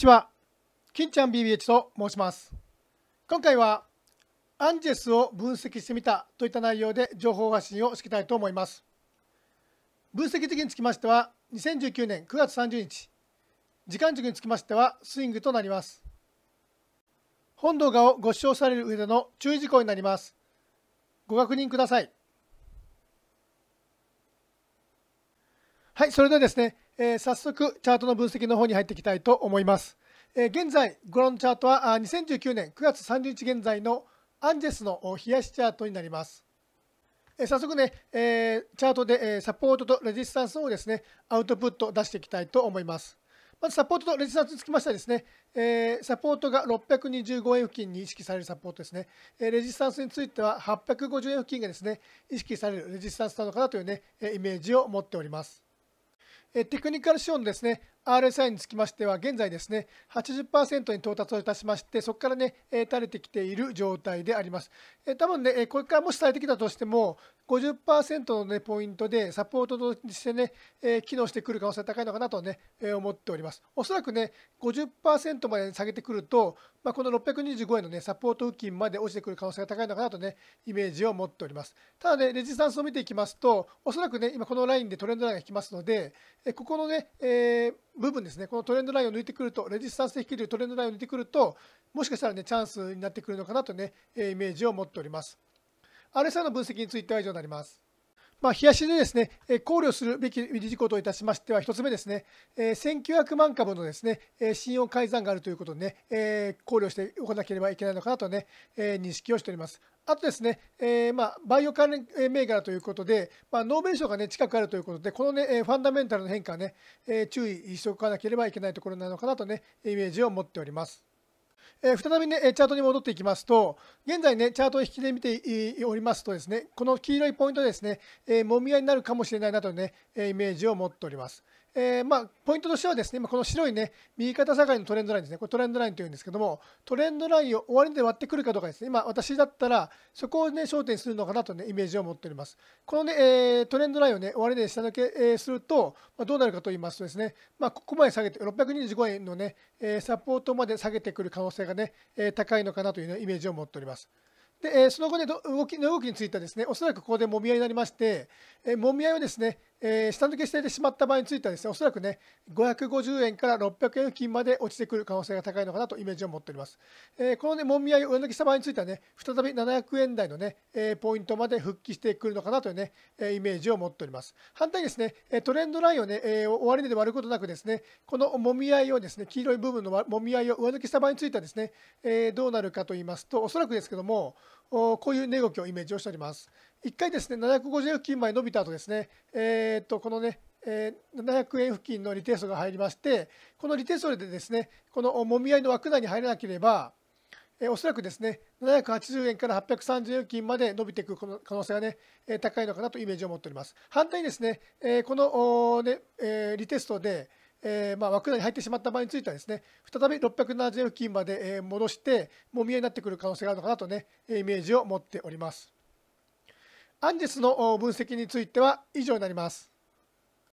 ちは、金ちゃん BBH と申します。今回は、アンジェスを分析してみたといった内容で情報発信をしていきたいと思います。分析時につきましては、2019年9月30日、時間軸につきましてはスイングとなります。本動画をご視聴される上での注意事項になります。ご確認ください。はい、それではですね、えー、早速チャートの分析の方に入っていきたいと思います、えー、現在ご覧のチャートは2019年9月30日現在のアンジェスの冷やしチャートになりますえ早速ね、えチャートで、えサポートとレジスタンスをですね、アウトプット出していきたいと思います。まずサポートとレジスタンスにつきましてはですね、えサポートが625円付近に意識されるサポートですね、えレジスタンスについては850円付近がですね、意識されるレジスタンスなのかなというね、イメージを持っております。テクニカル資本ですね RSI につきましては現在ですね80%に到達をいたしましてそこからね垂れてきている状態であります多分ねこれからもし垂れてきたとしても50%のねポイントでサポートとしてね機能してくる可能性高いのかなとね思っておりますおそらくね50%まで下げてくるとまあ、この625円の、ね、サポート付近まで落ちてくる可能性が高いのかなとね、イメージを持っております。ただね、レジスタンスを見ていきますと、おそらくね、今このラインでトレンドラインが引きますので、ここのね、えー部分ですね、このトレンドラインを抜いてくると、レジスタンスで引けるトレンドラインを抜いてくると、もしかしたらね、チャンスになってくるのかなとね、イメージを持っております。RSI の分析については以上になります。まあ、冷やしでですね、考慮するべき理事項といたしましては、1つ目ですね、1900万株のですね、信用改ざんがあるということでね、考慮しておかなければいけないのかなとね、認識をしております。あとですね、えー、まあ、バイオ関連銘柄ということで、まあ、ノーベル賞が、ね、近くあるということで、この、ね、ファンダメンタルの変化はね、え注意しておかなければいけないところなのかなとね、イメージを持っております。え再びね、チャートに戻っていきますと、現在ね、チャートを引きで見ておりますとですね、この黄色いポイントですね、えー、もみ合いになるかもしれないなというね、イメージを持っております。えー、まあ、ポイントとしてはですね、この白いね、右肩下がりのトレンドラインですね、これトレンドラインというんですけども、トレンドラインを終わりで割ってくるかどうかですね、今、私だったら、そこをね、焦点するのかなとね、イメージを持っております。このね、えー、トレンドラインをね、終りで下抜けすると、まあ、どうなるかと言いますとですね、まあ、ここまで下げて、625円のね、サポートまで下げてくる可能性がね、高いのかなという、ね、イメージを持っております。で、えその後ね、動きの動きについてはですね、おそらくここでもみ合いになりまして、えー、もみ合いはですね、えー、下抜けしてしまった場合についてはですね、おそらくね、550円から600円付近まで落ちてくる可能性が高いのかなとイメージを持っております。えー、このね、もみ合いを上抜きした場合についてはね、再び700円台のね、えー、ポイントまで復帰してくるのかなというね、えイメージを持っております。反対にですね、トレンドラインをね、え終値で割ることなくですね、このもみ合いをですね、黄色い部分のもみ合いを上抜きした場合についてはですね、えどうなるかと言いますと、おそらくですけども、こういう値動きをイメージをしております。1回ですね、750円付近まで伸びた後ですね、えー、っと、このね、え700円付近のリテストが入りまして、このリテストでですね、このもみ合いの枠内に入らなければ、えおそらくですね、780円から830円付近まで伸びていく可能性がね、え高いのかなとイメージを持っております。反対にですね、えこの、ねえリテストで、えー、まあ、枠内に入ってしまった場合についてはですね、再び670円付近まで、え戻して、もみ合いになってくる可能性があるのかなとね、イメージを持っております。アンジェスの分析については以上になります。